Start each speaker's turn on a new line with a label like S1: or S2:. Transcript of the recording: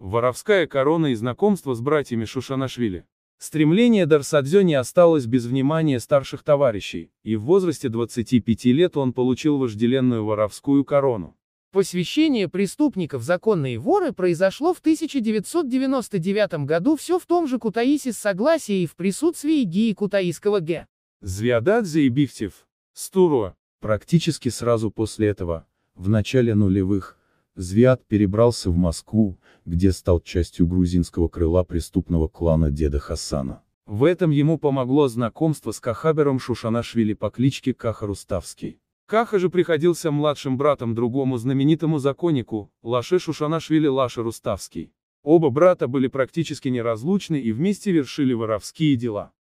S1: Воровская корона и знакомство с братьями Шушанашвили. Стремление Дарсадзё не осталось без внимания старших товарищей, и в возрасте 25 лет он получил вожделенную воровскую корону.
S2: Посвящение преступников законные воры произошло в 1999 году все в том же Кутаиси с согласия и в присутствии Гии Кутаисского Г.
S1: Звиададзе и Бифтев. Стуруа. Практически сразу после этого, в начале нулевых, Звиат перебрался в Москву, где стал частью грузинского крыла преступного клана деда Хасана. В этом ему помогло знакомство с Кахабером Шушанашвили по кличке Каха Руставский. Каха же приходился младшим братом другому знаменитому законнику, Лаше Шушанашвили Лаше Руставский. Оба брата были практически неразлучны и вместе вершили воровские дела.